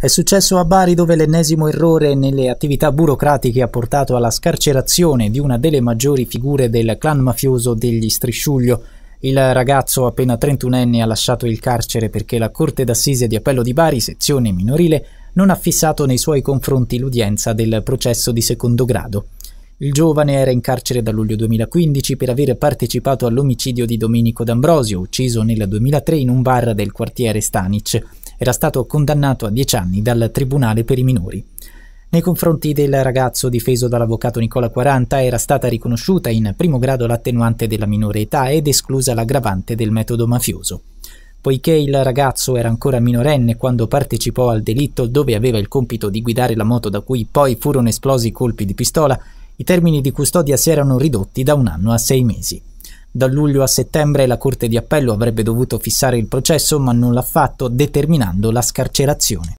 È successo a Bari dove l'ennesimo errore nelle attività burocratiche ha portato alla scarcerazione di una delle maggiori figure del clan mafioso degli Strisciuglio. Il ragazzo appena 31enne ha lasciato il carcere perché la Corte d'Assise di Appello di Bari, sezione minorile, non ha fissato nei suoi confronti l'udienza del processo di secondo grado. Il giovane era in carcere da luglio 2015 per aver partecipato all'omicidio di Domenico D'Ambrosio, ucciso nel 2003 in un bar del quartiere Stanic era stato condannato a 10 anni dal Tribunale per i minori. Nei confronti del ragazzo difeso dall'avvocato Nicola 40 era stata riconosciuta in primo grado l'attenuante della minore età ed esclusa l'aggravante del metodo mafioso. Poiché il ragazzo era ancora minorenne quando partecipò al delitto dove aveva il compito di guidare la moto da cui poi furono esplosi colpi di pistola, i termini di custodia si erano ridotti da un anno a sei mesi. Da luglio a settembre la Corte di Appello avrebbe dovuto fissare il processo ma non l'ha fatto, determinando la scarcerazione.